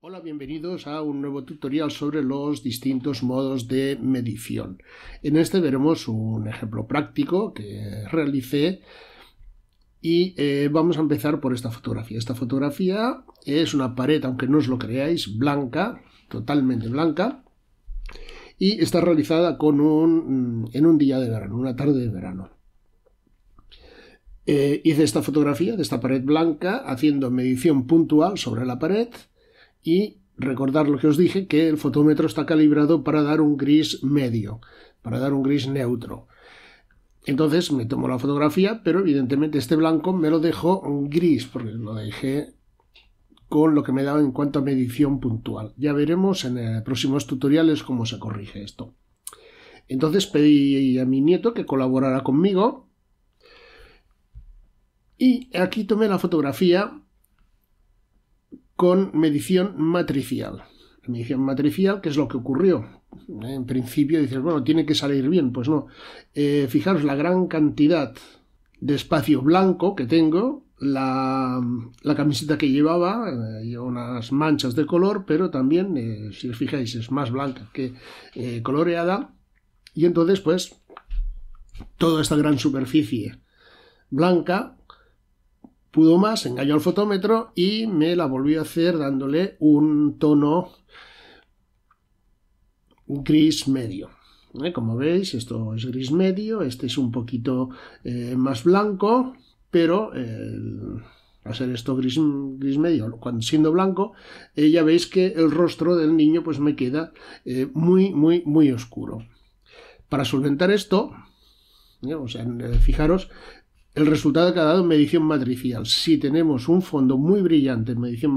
Hola, bienvenidos a un nuevo tutorial sobre los distintos modos de medición. En este veremos un ejemplo práctico que realicé y eh, vamos a empezar por esta fotografía. Esta fotografía es una pared, aunque no os lo creáis, blanca, totalmente blanca y está realizada con un, mm, en un día de verano, una tarde de verano. Eh, hice esta fotografía de esta pared blanca haciendo medición puntual sobre la pared y recordar lo que os dije, que el fotómetro está calibrado para dar un gris medio, para dar un gris neutro. Entonces me tomo la fotografía, pero evidentemente este blanco me lo dejo gris, porque lo dejé con lo que me daba en cuanto a medición puntual. Ya veremos en eh, próximos tutoriales cómo se corrige esto. Entonces pedí a mi nieto que colaborara conmigo y aquí tomé la fotografía con medición matricial. medición matricial, que es lo que ocurrió? En principio dices, bueno, tiene que salir bien, pues no. Eh, fijaros la gran cantidad de espacio blanco que tengo, la, camiseta que llevaba, eh, unas manchas de color, pero también, eh, si os fijáis, es más blanca que coloreada. Y entonces, pues, toda esta gran superficie blanca pudo más, engañó al fotómetro y me la volvió a hacer dándole un tono gris medio. ¿Eh? Como veis, esto es gris medio, este es un poquito eh, más blanco, pero eh, al ser esto gris, gris medio, cuando siendo blanco, ya veis que el rostro del niño pues me queda muy, muy, muy oscuro. Para solventar esto, fijaros, el resultado que ha dado en medición matricial. Si tenemos un fondo muy brillante en medición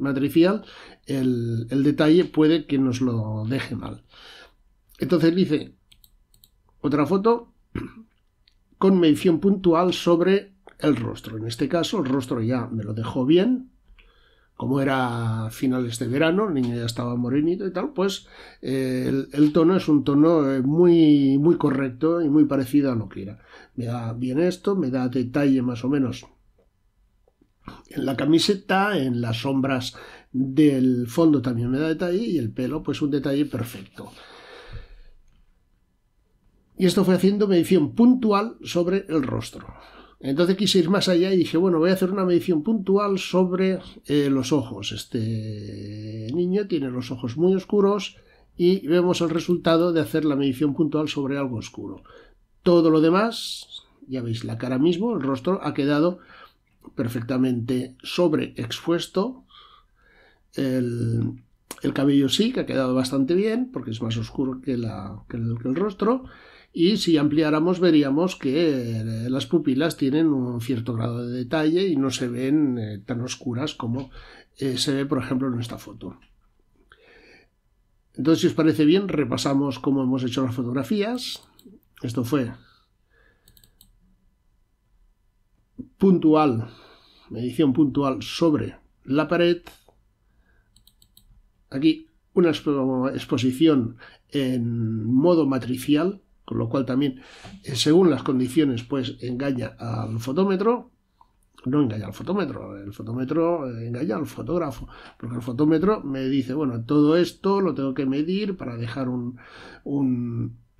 matricial, el, el, detalle puede que nos lo deje mal. Entonces dice otra foto con medición puntual sobre el rostro. En este caso, el rostro ya me lo dejó bien, como era finales de verano, el niño ya estaba morenito y tal, pues eh, el, tono es un tono eh, muy, muy correcto y muy parecido a lo que era. Me da bien esto, me da detalle más o menos en la camiseta, en las sombras del fondo también me da detalle y el pelo pues un detalle perfecto. Y esto fue haciendo medición puntual sobre el rostro. Entonces quise ir más allá y dije, bueno, voy a hacer una medición puntual sobre eh, los ojos. Este niño tiene los ojos muy oscuros y vemos el resultado de hacer la medición puntual sobre algo oscuro. Todo lo demás, ya veis la cara mismo, el rostro ha quedado perfectamente sobre expuesto. el cabello sí, que ha quedado bastante bien, porque es más oscuro que el rostro. Y si ampliáramos veríamos que eh, las pupilas tienen un cierto grado de detalle y no se ven eh, tan oscuras como eh, se ve, por ejemplo, en esta foto. Entonces, si os parece bien, repasamos cómo hemos hecho las fotografías. Esto fue puntual, medición puntual sobre la pared. Aquí una exposición en modo matricial, con lo cual también, eh, según las condiciones, pues engaña al fotómetro, no engaña al fotómetro, el fotómetro eh, engaña al fotógrafo, porque el fotómetro me dice, bueno, todo esto lo tengo que medir para dejar un,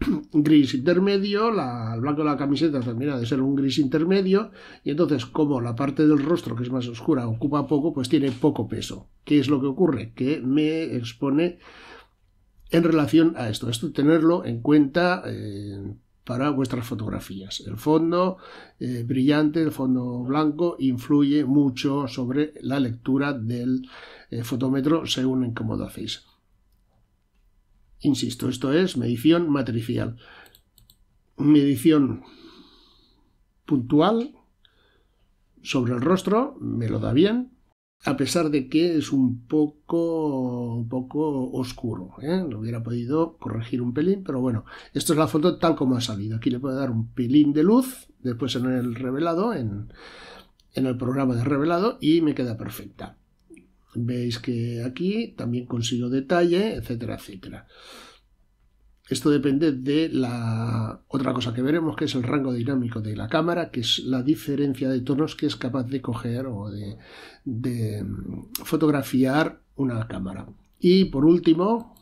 gris intermedio, la, el blanco de la camiseta termina de ser un gris intermedio, y entonces como la parte del rostro que es más oscura ocupa poco, pues tiene poco peso. ¿Qué es lo que ocurre? Que me expone en relación a esto. Esto tenerlo en cuenta eh, para vuestras fotografías. El fondo eh, brillante, el fondo blanco, influye mucho sobre la lectura del eh, fotómetro según en cómo lo hacéis. Insisto, esto es medición matricial. Medición puntual sobre el rostro, me lo da bien, a pesar de que es un poco, un poco oscuro. ¿eh? Lo hubiera podido corregir un pelín, pero bueno, esto es la foto tal como ha salido. Aquí le puedo dar un pelín de luz, después en el revelado, en, en el programa de revelado, y me queda perfecta. Veis que aquí también consigo detalle, etcétera, etcétera. Esto depende de la otra cosa que veremos, que es el rango dinámico de la cámara, que es la diferencia de tonos que es capaz de coger o de, mm, fotografiar una cámara. Y por último,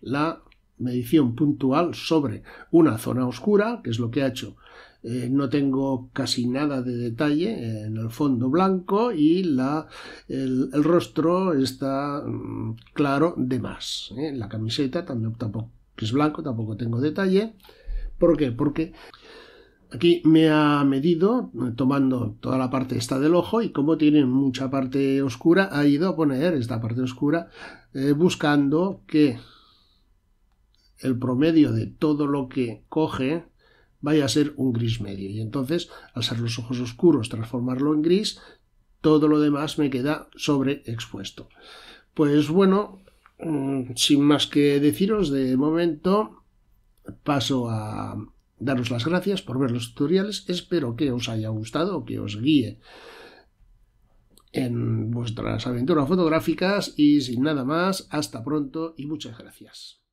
la medición puntual sobre una zona oscura, que es lo que ha hecho. Eh, no tengo casi nada de detalle en el fondo blanco y la, el, rostro está mm, claro de más. ¿eh? La camiseta también, tampoco, que es blanco, tampoco tengo detalle. ¿Por qué? Porque aquí me ha medido tomando toda la parte esta del ojo y como tiene mucha parte oscura, ha ido a poner esta parte oscura eh, buscando que el promedio de todo lo que coge vaya a ser un gris medio. Y entonces, al ser los ojos oscuros, transformarlo en gris, todo lo demás me queda sobreexpuesto. Pues bueno, Mm, sin más que deciros, de momento paso a daros las gracias por ver los tutoriales. Espero que os haya gustado, que os guíe en vuestras aventuras fotográficas y sin nada más, hasta pronto y muchas gracias.